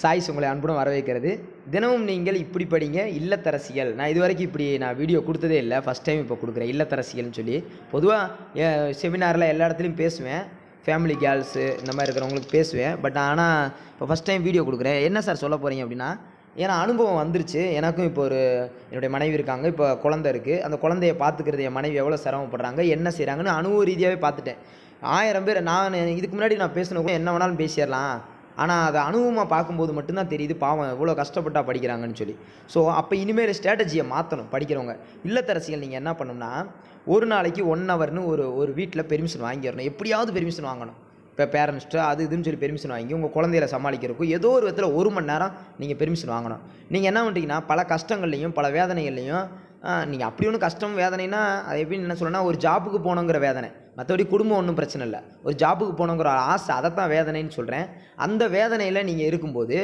choice உங்களை அன்புடன் வரவேற்கிறது தினமும் நீங்கள் இப்படி படிங்க இல்லத்தரசிகள் நான் இது வரைக்கும் இப்படி நான் வீடியோ கொடுத்ததே இல்லை ஃபஸ்ட் டைம் இப்போ கொடுக்குறேன் இல்லத்தரசிகள்னு சொல்லி பொதுவாக செமினாரில் எல்லா இடத்துலையும் பேசுவேன் ஃபேமிலி கேர்ள்ஸு இந்த மாதிரி இருக்கிறவங்களுக்கு பேசுவேன் பட் ஆனால் இப்போ ஃபஸ்ட் டைம் வீடியோ கொடுக்குறேன் என்ன சார் சொல்ல போகிறீங்க அப்படின்னா ஏன்னா அனுபவம் வந்துருச்சு எனக்கும் இப்போ ஒரு என்னுடைய மனைவி இருக்காங்க இப்போ குழந்த இருக்குது அந்த குழந்தைய பார்த்துக்கிறது என் மனைவி எவ்வளோ சிரமப்படுறாங்க என்ன செய்கிறாங்கன்னு அனுபவ ரீதியாகவே பார்த்துட்டேன் ஆயிரம் பேர் நான் இதுக்கு முன்னாடி நான் பேசின என்ன வேணாலும் பேசிடலாம் ஆனால் அதை அனுபவமாக பார்க்கும்போது மட்டும்தான் தெரியுது பாவம் எவ்வளோ கஷ்டப்பட்டா படிக்கிறாங்கன்னு சொல்லி ஸோ அப்போ இனிமேல் ஸ்ட்ராட்டஜியை மாற்றணும் படிக்கிறவங்க இல்லத்தரசிகள் நீங்கள் என்ன பண்ணணும்னா ஒரு நாளைக்கு ஒன் ஹவர்னு ஒரு ஒரு வீட்டில் பெர்மிஷன் வாங்கிடணும் எப்படியாவது பெர்மிஷன் வாங்கணும் இப்போ பேரண்ட்ஸ்ட்டு அது இதுன்னு சொல்லி பெர்மிஷன் வாங்கி உங்கள் குழந்தையில சமாளிக்கிறதுக்கும் ஏதோ ஒரு விதத்தில் ஒரு மணி நேரம் நீங்கள் பெர்மிஷன் வாங்கணும் நீங்கள் என்ன பண்ணுறீங்கன்னா பல கஷ்டங்கள்லையும் பல வேதனைகள்லையும் நீங்கள் அப்படி ஒன்றும் கஷ்டம் வேதனைனா அது எப்படின்னு என்ன சொல்லணும்னா ஒரு ஜாப்புக்கு போகணுங்கிற வேதனை மற்றபடி குடும்பம் ஒன்றும் பிரச்சனை இல்லை ஒரு ஜாப்புக்கு போகணுங்கிற ஆசை அதை தான் வேதனைன்னு சொல்கிறேன் அந்த வேதனையில் நீங்கள் இருக்கும்போது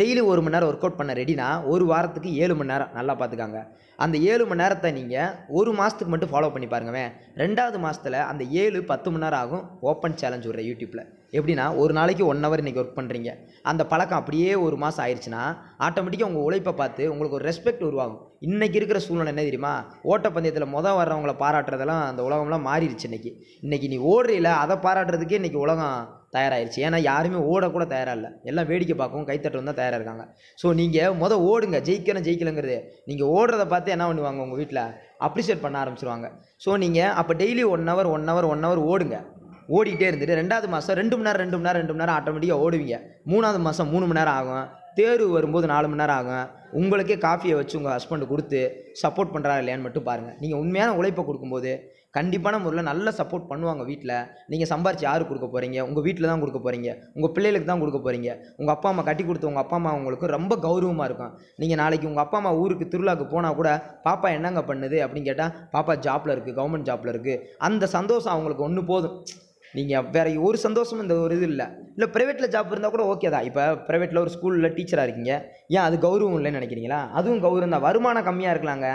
டெய்லி ஒரு மணி நேரம் ஒர்க் அவுட் பண்ண ரெடினா ஒரு வாரத்துக்கு ஏழு மணி நேரம் நல்லா பார்த்துக்காங்க அந்த ஏழு மணி நேரத்தை நீங்கள் ஒரு மாதத்துக்கு மட்டும் ஃபாலோ பண்ணி பாருங்கவேன் ரெண்டாவது மாதத்தில் அந்த ஏழு பத்து மணி நேரம் ஆகும் ஓப்பன் சேலஞ்ச் விட்றேன் யூடியூப்பில் எப்படின்னா ஒரு நாளைக்கு ஒன் ஹவர் இன்றைக்கி ஒர்க் பண்ணுறீங்க அந்த பழக்கம் அப்படியே ஒரு மாதம் ஆயிடுச்சுன்னா ஆட்டோமேட்டிக்காக உங்கள் உழைப்பை பார்த்து உங்களுக்கு ஒரு ரெஸ்பெக்ட் உருவாகும் இன்றைக்கி இருக்கிற சூழ்நிலை என்ன தெரியுமா ஓட்டப்பந்தயத்தில் மொதல் வர்றவங்களை பாராட்டுறதெல்லாம் அந்த உலகம்லாம் மாறிடுச்சு இன்றைக்கி இன்றைக்கி நீ ஓடுறில அதை பாராட்டுறதுக்கே இன்றைக்கி உலகம் தயாராகிருச்சு ஏன்னா யாருமே ஓடக்கூட தயாராக இல்லை எல்லாம் வேடிக்கை பார்க்கவும் கைத்தட்டும் தான் தயாராக இருக்காங்க ஸோ நீங்கள் மொதல் ஓடுங்க ஜெயிக்கணும் ஜெயிக்கலங்கிறது நீங்கள் ஓடுறதை பார்த்து என்ன பண்ணுவாங்க உங்கள் வீட்டில் அப்ரிஷியேட் பண்ண ஆரம்பிச்சிருவாங்க ஸோ நீங்கள் அப்போ daily one hour one hour one hour ஓடுங்க ஓடிட்டே இருந்துட்டு ரெண்டாவது மாதம் ரெண்டு மணி நேரம் ரெண்டு மணி நேரம் ரெண்டு மணி நேரம் ஆட்டோமேட்டிக்காக ஓடுவீங்க மூணாவது மாதம் மூணு மணி நேரம் ஆகும் தேர்வு வரும்போது நாலு மணி நேரம் ஆகும் உங்களுக்கே காஃபியை வச்சு உங்கள் ஹஸ்பண்டு கொடுத்து சப்போர்ட் பண்ணுறாரு இல்லையான்னு மட்டும் பாருங்கள் நீங்கள் உண்மையான உழைப்பை கொடுக்கும்போது கண்டிப்பான முறையில் நல்ல சப்போர்ட் பண்ணுவாங்க வீட்டில் நீங்கள் சம்பாரிச்சு யார் கொடுக்க போகிறீங்க உங்கள் வீட்டில் தான் கொடுக்க போகிறீங்க உங்கள் பிள்ளைகளுக்கு தான் கொடுக்க போகிறீங்க உங்கள் அப்பா அம்மா கட்டி கொடுத்த உங்கள் அப்பா அம்மா உங்களுக்கு ரொம்ப கௌரவமாக இருக்கும் நீங்கள் நாளைக்கு உங்கள் அப்பா அம்மா ஊருக்கு திருவிழாவுக்கு போனால் கூட பாப்பா என்னங்க பண்ணுது அப்படின்னு கேட்டால் பாப்பா ஜாப்பில் இருக்குது கவர்மெண்ட் ஜாப்பில் இருக்குது அந்த சந்தோஷம் அவங்களுக்கு ஒன்று போதும் நீங்கள் வேறு ஒரு சந்தோஷமும் இந்த ஒரு இது இல்லை இல்லை ப்ரைவேட்டில் ஜாப் இருந்தால் கூட ஓகே தான் இப்போ ப்ரைவேட்டில் ஒரு ஸ்கூலில் டீச்சராக இருக்கீங்க ஏன் அது கௌரவம் இல்லைன்னு நினைக்கிறீங்களா அதுவும் கௌரவம் தான் வருமானம் கம்மியாக இருக்கலாங்க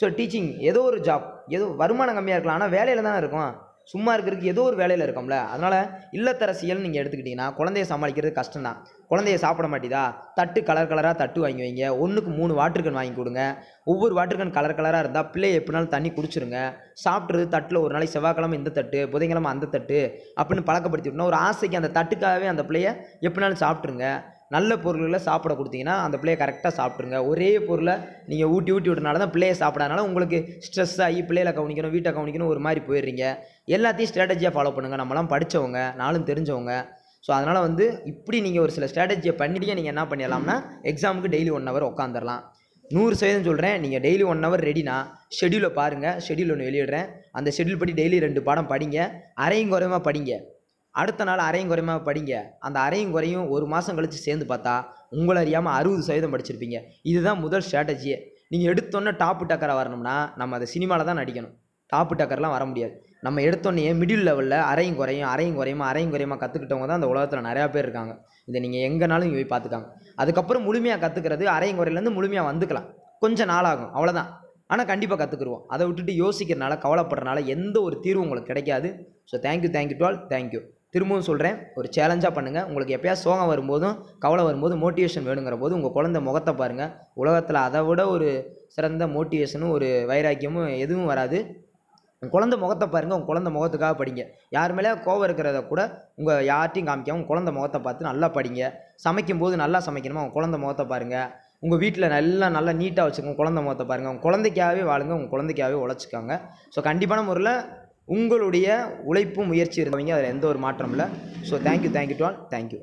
ஸோ டீச்சிங் ஏதோ ஒரு ஜாப் ஏதோ வருமானம் கம்மியாக இருக்கலாம் ஆனால் வேலையில் தானே இருக்கும் சும்மா இருக்கிறதுக்கு ஏதோ ஒரு வேலையில் இருக்கோம்ல அதனால் இல்லத்தரசியல் நீங்கள் எடுத்துக்கிட்டிங்கன்னா குழந்தைய சமாளிக்கிறது கஷ்டம் தான் குழந்தைய சாப்பிட மாட்டேதா தட்டு கலர் கலராக தட்டு வாங்கி வைங்க ஒன்றுக்கு மூணு வாட்டர்கன் வாங்கி கொடுங்க ஒவ்வொரு வாட்டர்கன் கலர் கலராக இருந்தால் பிள்ளைய எப்படினாலும் தண்ணி குடிச்சிருங்க சாப்பிட்றது தட்டில் ஒரு நாளைக்கு செவ்வாய்க்கிழமை இந்த தட்டு புதன்கிழமை அந்த தட்டு அப்படின்னு பழக்கப்படுத்தி விட்டோம்னா ஒரு ஆசைக்கு அந்த தட்டுக்காகவே அந்த பிள்ளைய எப்படினாலும் சாப்பிட்ருங்க நல்ல பொருள்களை சாப்பிட கொடுத்தீங்கன்னா அந்த பிள்ளையை கரெக்டாக சாப்பிட்ருங்க ஒரே பொருளை நீங்கள் ஊட்டி ஊட்டி விட்டனால தான் பிள்ளையை சாப்பிடாதனால உங்களுக்கு ஸ்ட்ரெஸ் ஆகி பிள்ளைகளை கவனிக்கணும் வீட்டை கவனிக்கணும் ஒரு மாதிரி போயிடுறீங்க எல்லாத்தையும் ஸ்ட்ராட்டஜியாக ஃபாலோ பண்ணுங்கள் நம்மளாம் படித்தவங்க நாளும் தெரிஞ்சவங்க ஸோ அதனால் வந்து இப்படி நீங்கள் ஒரு சில ஸ்ட்ராட்டஜியை பண்ணிட்டு நீங்கள் என்ன பண்ணிடலாம்னா எக்ஸாமுக்கு டெய்லி ஒன் ஹவர் உட்காந்துடலாம் நூறு சதவீதம் சொல்கிறேன் நீங்கள் டெய்லி ஒன் ஹவர் ரெடினா ஷெடியூலை பாருங்கள் ஷெடியூல் ஒன்று வெளியிடுறேன் அந்த ஷெடியூல் படி டெய்லி ரெண்டு பாடம் படிங்க அரையும் குறைவாக படிங்க அடுத்த நாள் அரையும் குறையுமா படிங்க அந்த அரையும் குறையும் ஒரு மாதம் கழித்து சேர்ந்து பார்த்தா உங்களை அறியாமல் அறுபது சதவீதம் படிச்சிருப்பீங்க இதுதான் முதல் ஸ்ட்ராட்டஜியே நீங்கள் எடுத்தோன்னே டாப்பு டக்கரை வரணும்னா நம்ம அதை சினிமாவில் தான் நடிக்கணும் டாப்பு டக்கர்லாம் வர முடியாது நம்ம எடுத்தோன்னே மிடில் லெவலில் அரையும் குறையும் அரையும் குறையுமா அரையும் குறையுமா கற்றுக்கிட்டவங்க தான் அந்த உலகத்தில் நிறையா பேர் இருக்காங்க இதை நீங்கள் எங்கேனாலும் இங்கே போய் பார்த்துக்காங்க அதுக்கப்புறம் முழுமையாக கற்றுக்கிறது அரையும் குறையிலேருந்து முழுமையாக வந்துக்கலாம் கொஞ்சம் நாளாகும் அவ்வளோதான் ஆனால் கண்டிப்பாக கற்றுக்குருவோம் அதை விட்டுட்டு யோசிக்கிறனால கவலைப்படுறனால எந்த ஒரு தீர்வு உங்களுக்கு கிடைக்காது so thank you thank you to all thank you திரும்பவும் சொல்கிறேன் ஒரு சேலஞ்சாக பண்ணுங்கள் உங்களுக்கு எப்போயாவது சோகம் வரும்போதும் கவலை வரும்போது மோட்டிவேஷன் வேணுங்கிற போது உங்கள் குழந்த முகத்தை பாருங்கள் உலகத்தில் அதை விட ஒரு சிறந்த மோட்டிவேஷனும் ஒரு வைராக்கியமும் எதுவும் வராது உங்கள் குழந்த முகத்தை பாருங்கள் உங்கள் குழந்த முகத்துக்காக படிங்க யார் மேலே கோவம் இருக்கிறத கூட உங்கள் யார்ட்டையும் காமிக்காமல் உங்கள் குழந்த முகத்தை பார்த்து நல்லா படிங்க சமைக்கும் போது நல்லா சமைக்கணுமா உங்கள் குழந்த முகத்தை பாருங்கள் உங்கள் வீட்டில் நல்லா நல்லா நீட்டாக வச்சுக்கோங்க குழந்த முகத்தை பாருங்கள் உங்கள் குழந்தைக்காகவே வாழுங்க உங்கள் குழந்தைக்காகவே உழைச்சிக்காங்க ஸோ கண்டிப்பான முறையில் உங்களுடைய உழைப்பும் முயற்சி இருந்தவங்க அதில் எந்த ஒரு மாற்றம் இல்லை so thank you thank you to all thank you